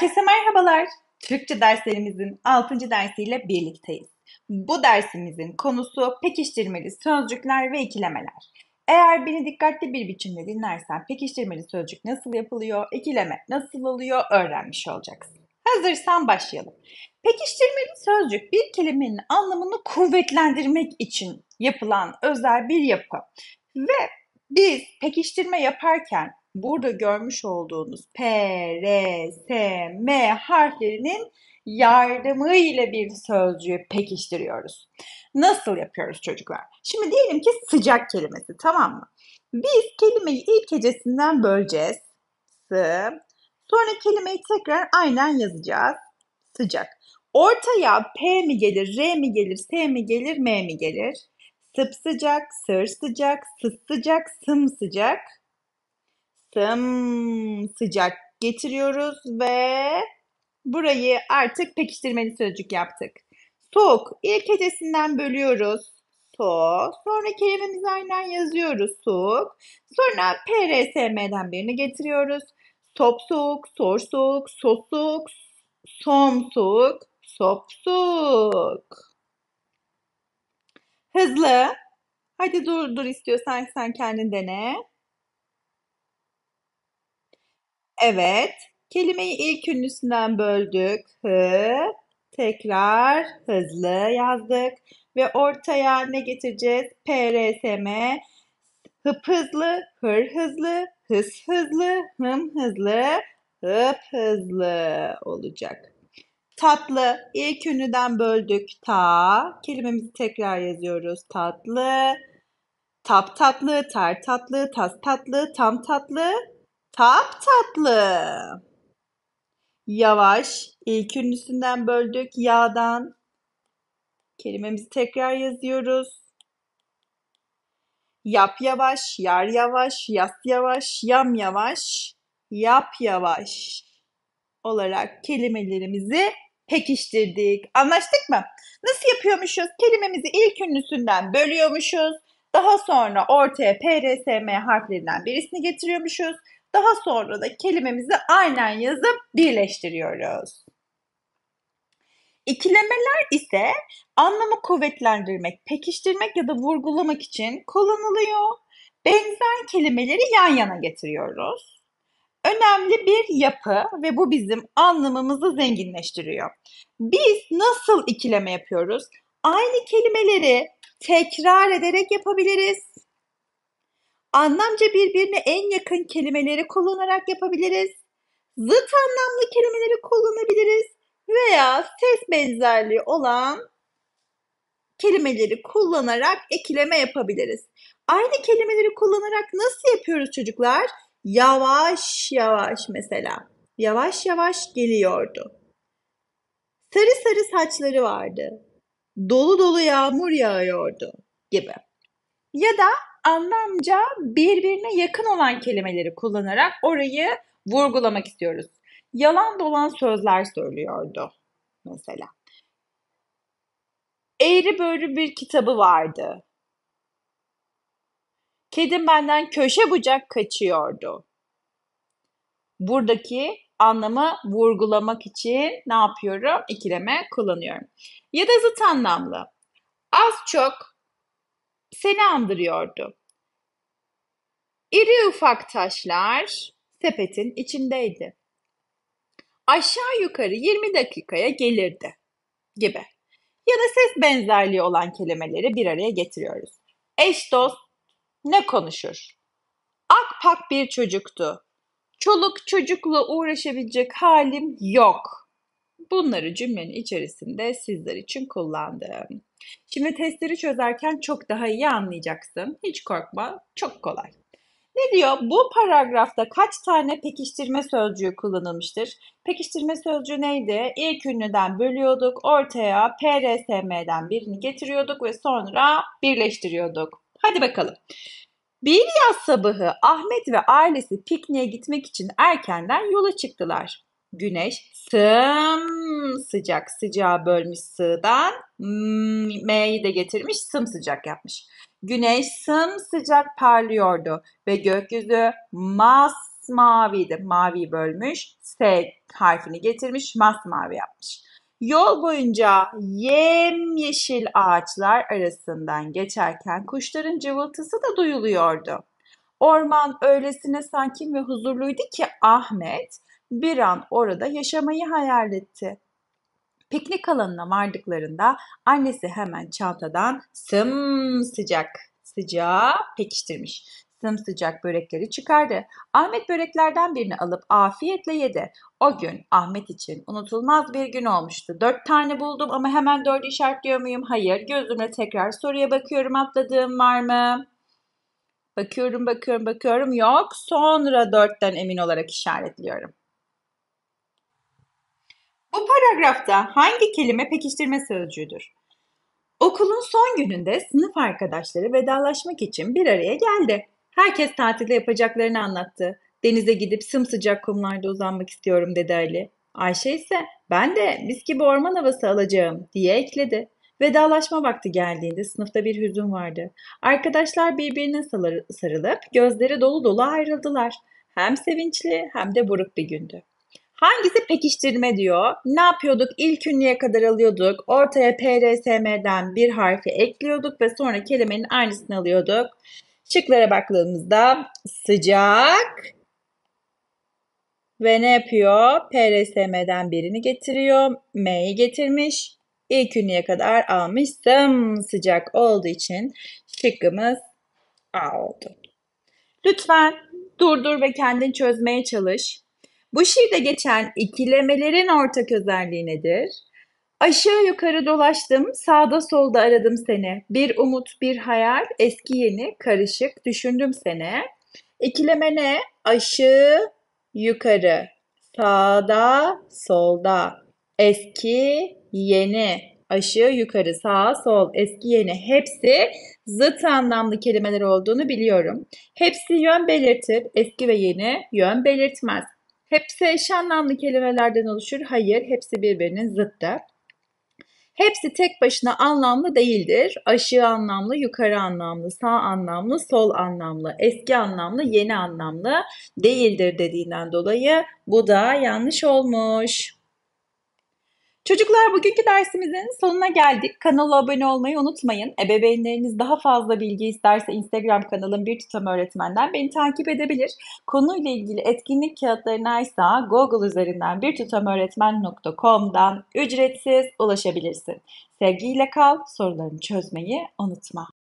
Herkese merhabalar. Türkçe derslerimizin 6. dersiyle birlikteyiz. Bu dersimizin konusu pekiştirmeli sözcükler ve ikilemeler. Eğer beni dikkatli bir biçimde dinlersen pekiştirmeli sözcük nasıl yapılıyor, ikileme nasıl oluyor öğrenmiş olacaksın. Hazırsan başlayalım. Pekiştirmeli sözcük bir kelimenin anlamını kuvvetlendirmek için yapılan özel bir yapı. Ve biz pekiştirme yaparken burada görmüş olduğunuz P, R, S, M harflerinin yardımı ile bir sözcüğü pekiştiriyoruz. Nasıl yapıyoruz çocuklar? Şimdi diyelim ki sıcak kelimesi tamam mı? Biz kelimeyi ilk hecesinden böleceğiz. s. Sonra kelimeyi tekrar aynen yazacağız. Sıcak. Ortaya P mi gelir, R mi gelir, S mi gelir, M mi gelir? Sıp sıcak, sır sıcak, sıs sıcak, sım sıcak. Sıcak getiriyoruz ve burayı artık pekiştirmeli sözcük yaptık. Soğuk ilk hecesinden bölüyoruz. So, sonra kelimemizi aynen yazıyoruz. Soğuk. Sonra PRSM'den birini getiriyoruz. Top soğuk, sor soğuk, sos soğuk, som soğuk, sop soğuk. Hızlı. Hadi dur dur istiyorsan sen kendin dene. Evet. Kelimeyi ilk ünlüsünden böldük. Hı. Tekrar hızlı yazdık. Ve ortaya ne getireceğiz? PRSM. Hıp hızlı, hır hızlı, hız hızlı, hım hızlı, hıp hızlı olacak. Tatlı. ilk ünlüden böldük. Ta. Kelimemizi tekrar yazıyoruz. Tatlı. Tap tatlı, tar tatlı, tas tatlı, tam tatlı, Tap tatlı. Yavaş. İlk ünlüsünden böldük. Yağdan. Kelimemizi tekrar yazıyoruz. Yap yavaş, yar yavaş, yas yavaş, yam yavaş, yap yavaş olarak kelimelerimizi pekiştirdik. Anlaştık mı? Nasıl yapıyormuşuz? Kelimemizi ilk ünlüsünden bölüyormuşuz. Daha sonra ortaya PRSM harflerinden birisini getiriyormuşuz. Daha sonra da kelimemizi aynen yazıp birleştiriyoruz. İkilemeler ise anlamı kuvvetlendirmek, pekiştirmek ya da vurgulamak için kullanılıyor. Benzer kelimeleri yan yana getiriyoruz. Önemli bir yapı ve bu bizim anlamımızı zenginleştiriyor. Biz nasıl ikileme yapıyoruz? Aynı kelimeleri tekrar ederek yapabiliriz Anlamca birbirine en yakın kelimeleri kullanarak yapabiliriz. Zıt anlamlı kelimeleri kullanabiliriz veya ses benzerliği olan kelimeleri kullanarak ekleme yapabiliriz. Aynı kelimeleri kullanarak nasıl yapıyoruz çocuklar? Yavaş yavaş mesela. Yavaş yavaş geliyordu. Sarı sarı saçları vardı. Dolu dolu yağmur yağıyordu gibi. Ya da anlamca birbirine yakın olan kelimeleri kullanarak orayı vurgulamak istiyoruz. Yalan dolan sözler söylüyordu mesela. Eğri böğrü bir kitabı vardı. Kedim benden köşe bucak kaçıyordu. Buradaki anlamı vurgulamak için ne yapıyorum? İkileme kullanıyorum. Ya da zıt anlamlı. Az çok seni andırıyordu. İri ufak taşlar sepetin içindeydi. Aşağı yukarı 20 dakikaya gelirdi gibi. Ya da ses benzerliği olan kelimeleri bir araya getiriyoruz. Eş dost ne konuşur? Akpak bir çocuktu. Çoluk çocukla uğraşabilecek halim yok.'' Bunları cümlenin içerisinde sizler için kullandım. Şimdi testleri çözerken çok daha iyi anlayacaksın. Hiç korkma, çok kolay. Ne diyor? Bu paragrafta kaç tane pekiştirme sözcüğü kullanılmıştır? Pekiştirme sözcüğü neydi? İlk ünlüden bölüyorduk, ortaya PRSM'den birini getiriyorduk ve sonra birleştiriyorduk. Hadi bakalım. Bir yaz sabahı Ahmet ve ailesi pikniğe gitmek için erkenden yola çıktılar güneş sıcak, sıcağı bölmüş sığdan hmm, m'yi de getirmiş sıcak yapmış. Güneş sıcak parlıyordu ve gökyüzü maviydi, Mavi bölmüş, S harfini getirmiş, mavi yapmış. Yol boyunca yemyeşil ağaçlar arasından geçerken kuşların cıvıltısı da duyuluyordu. Orman öylesine sakin ve huzurluydu ki Ahmet bir an orada yaşamayı hayal etti. Piknik alanına vardıklarında annesi hemen çantadan sımsıcak sıcağı pekiştirmiş sımsıcak börekleri çıkardı. Ahmet böreklerden birini alıp afiyetle yedi. O gün Ahmet için unutulmaz bir gün olmuştu. Dört tane buldum ama hemen dördü işaretliyor muyum? Hayır. Gözümle tekrar soruya bakıyorum atladığım var mı? Bakıyorum bakıyorum bakıyorum yok. Sonra dörtten emin olarak işaretliyorum. Bu paragrafta hangi kelime pekiştirme sözcüğüdür? Okulun son gününde sınıf arkadaşları vedalaşmak için bir araya geldi. Herkes tatilde yapacaklarını anlattı. Denize gidip sımsıcak kumlarda uzanmak istiyorum dedi Ali. Ayşe ise ben de mis gibi orman havası alacağım diye ekledi. Vedalaşma vakti geldiğinde sınıfta bir hüzün vardı. Arkadaşlar birbirine sarılıp gözleri dolu dolu ayrıldılar. Hem sevinçli hem de buruk bir gündü. Hangisi pekiştirme diyor. Ne yapıyorduk? İlk ünlüye kadar alıyorduk. Ortaya PRSM'den bir harfi ekliyorduk ve sonra kelimenin aynısını alıyorduk. Şıklara baktığımızda sıcak ve ne yapıyor? PRSM'den birini getiriyor. M'yi getirmiş. İlk ünlüye kadar almış. Sıcak olduğu için şıkkımız A oldu. Lütfen durdur ve kendin çözmeye çalış. Bu şiirde geçen ikilemelerin ortak özelliği nedir? Aşağı yukarı dolaştım, sağda solda aradım seni. Bir umut, bir hayal, eski yeni, karışık, düşündüm seni. İkileme ne? Aşağı, yukarı, sağda, solda, eski, yeni, aşağı, yukarı, sağ, sol, eski, yeni hepsi zıt anlamlı kelimeler olduğunu biliyorum. Hepsi yön belirtir, eski ve yeni yön belirtmez. Hepsi eş anlamlı kelimelerden oluşur. Hayır, hepsi birbirinin zıttı. Hepsi tek başına anlamlı değildir. Aşağı anlamlı, yukarı anlamlı, sağ anlamlı, sol anlamlı, eski anlamlı, yeni anlamlı değildir dediğinden dolayı bu da yanlış olmuş. Çocuklar bugünkü dersimizin sonuna geldik. Kanala abone olmayı unutmayın. Ebeveynleriniz daha fazla bilgi isterse Instagram kanalım Bir Tutam Öğretmen'den beni takip edebilir. Konuyla ilgili etkinlik kağıtlarına ise Google üzerinden birtutamöğretmen.com'dan ücretsiz ulaşabilirsin. Sevgiyle kal, sorularını çözmeyi unutma.